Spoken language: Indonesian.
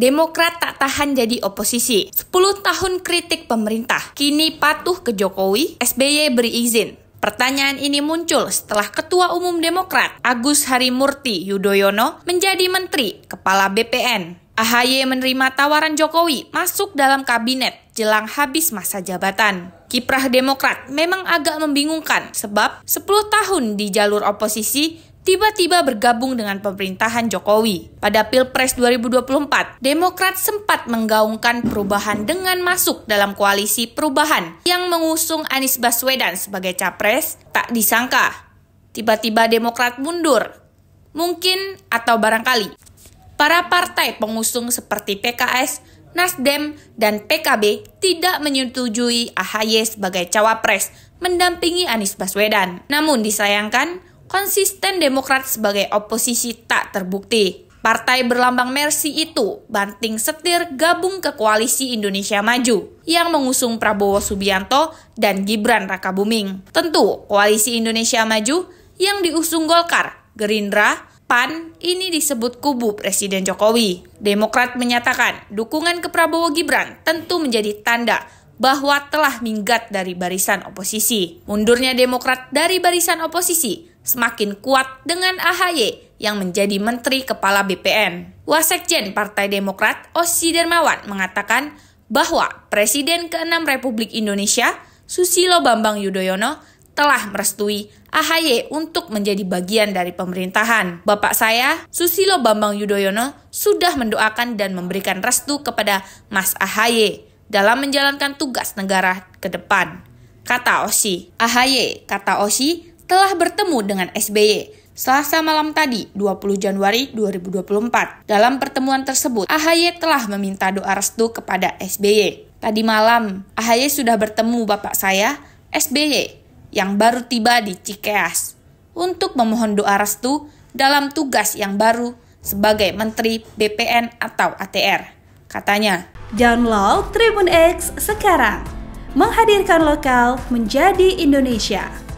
Demokrat tak tahan jadi oposisi. 10 tahun kritik pemerintah, kini patuh ke Jokowi, SBY beri izin. Pertanyaan ini muncul setelah Ketua Umum Demokrat Agus Harimurti Yudhoyono menjadi menteri kepala BPN. AHY menerima tawaran Jokowi masuk dalam kabinet jelang habis masa jabatan. Kiprah Demokrat memang agak membingungkan sebab 10 tahun di jalur oposisi tiba-tiba bergabung dengan pemerintahan Jokowi. Pada Pilpres 2024, Demokrat sempat menggaungkan perubahan dengan masuk dalam koalisi perubahan yang mengusung Anies Baswedan sebagai capres, tak disangka. Tiba-tiba Demokrat mundur, mungkin atau barangkali. Para partai pengusung seperti PKS, Nasdem, dan PKB tidak menyetujui AHY sebagai cawapres mendampingi Anies Baswedan. Namun disayangkan, konsisten Demokrat sebagai oposisi tak terbukti. Partai berlambang Mercy itu banting setir gabung ke koalisi Indonesia Maju yang mengusung Prabowo Subianto dan Gibran Rakabuming. Tentu, koalisi Indonesia Maju yang diusung Golkar, Gerindra, PAN ini disebut kubu Presiden Jokowi. Demokrat menyatakan dukungan ke Prabowo Gibran tentu menjadi tanda bahwa telah minggat dari barisan oposisi. Mundurnya Demokrat dari barisan oposisi semakin kuat dengan AHY yang menjadi Menteri Kepala BPN. Wasekjen Partai Demokrat Osi Dermawan mengatakan bahwa Presiden ke-6 Republik Indonesia Susilo Bambang Yudhoyono telah merestui AHY untuk menjadi bagian dari pemerintahan. Bapak saya, Susilo Bambang Yudhoyono, sudah mendoakan dan memberikan restu kepada Mas AHY dalam menjalankan tugas negara ke depan. Kata Osi. AHY, kata Osi, telah bertemu dengan SBY Selasa malam tadi, 20 Januari 2024. Dalam pertemuan tersebut, AHY telah meminta doa restu kepada SBY. Tadi malam, AHY sudah bertemu bapak saya, SBY, yang baru tiba di Cikeas untuk memohon doa restu dalam tugas yang baru sebagai Menteri BPN atau ATR. Katanya, Download Tribun X sekarang, menghadirkan lokal menjadi Indonesia.